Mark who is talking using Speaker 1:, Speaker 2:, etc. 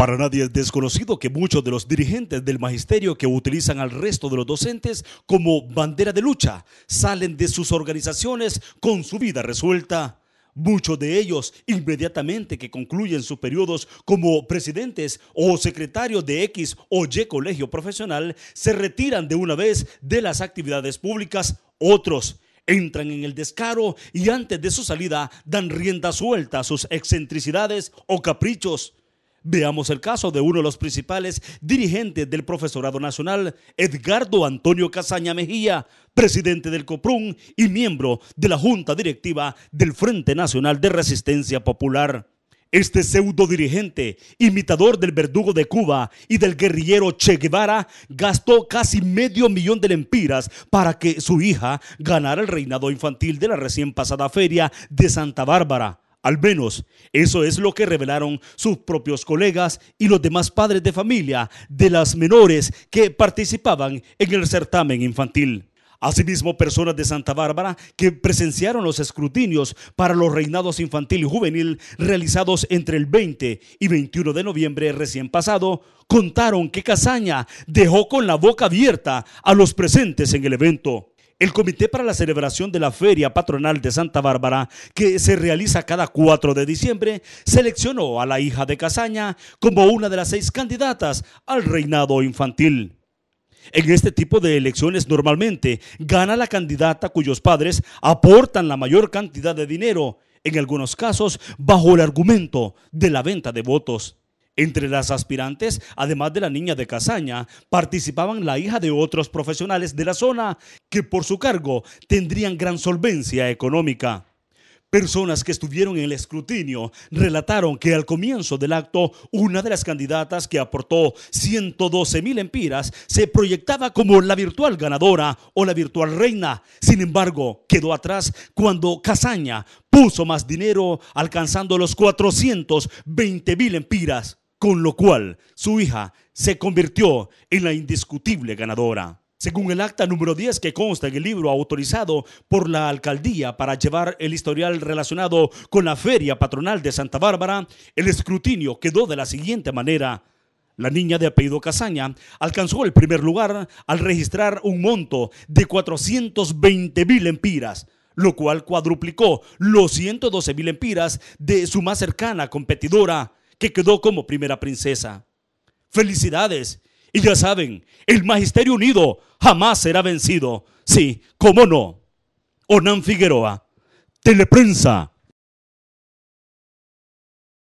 Speaker 1: Para nadie es desconocido que muchos de los dirigentes del magisterio que utilizan al resto de los docentes como bandera de lucha salen de sus organizaciones con su vida resuelta. Muchos de ellos, inmediatamente que concluyen sus periodos como presidentes o secretarios de X o Y colegio profesional, se retiran de una vez de las actividades públicas. Otros, entran en el descaro y antes de su salida dan rienda suelta a sus excentricidades o caprichos. Veamos el caso de uno de los principales dirigentes del Profesorado Nacional, Edgardo Antonio Casaña Mejía, presidente del COPRUN y miembro de la Junta Directiva del Frente Nacional de Resistencia Popular. Este pseudo dirigente, imitador del verdugo de Cuba y del guerrillero Che Guevara, gastó casi medio millón de lempiras para que su hija ganara el reinado infantil de la recién pasada feria de Santa Bárbara. Al menos eso es lo que revelaron sus propios colegas y los demás padres de familia de las menores que participaban en el certamen infantil. Asimismo, personas de Santa Bárbara que presenciaron los escrutinios para los reinados infantil y juvenil realizados entre el 20 y 21 de noviembre recién pasado, contaron que Cazaña dejó con la boca abierta a los presentes en el evento. El Comité para la Celebración de la Feria Patronal de Santa Bárbara, que se realiza cada 4 de diciembre, seleccionó a la hija de Casaña como una de las seis candidatas al reinado infantil. En este tipo de elecciones normalmente gana la candidata cuyos padres aportan la mayor cantidad de dinero, en algunos casos bajo el argumento de la venta de votos. Entre las aspirantes, además de la niña de Casaña, participaban la hija de otros profesionales de la zona que por su cargo tendrían gran solvencia económica. Personas que estuvieron en el escrutinio relataron que al comienzo del acto, una de las candidatas que aportó 112 mil empiras se proyectaba como la virtual ganadora o la virtual reina. Sin embargo, quedó atrás cuando Casaña puso más dinero, alcanzando los 420 mil empiras, con lo cual su hija se convirtió en la indiscutible ganadora. Según el acta número 10 que consta en el libro autorizado por la alcaldía para llevar el historial relacionado con la feria patronal de Santa Bárbara, el escrutinio quedó de la siguiente manera. La niña de apellido Casaña alcanzó el primer lugar al registrar un monto de 420 mil empiras, lo cual cuadruplicó los 112 mil empiras de su más cercana competidora, que quedó como primera princesa. Felicidades y ya saben, el Magisterio Unido jamás será vencido. Sí, cómo no. Onan Figueroa, Teleprensa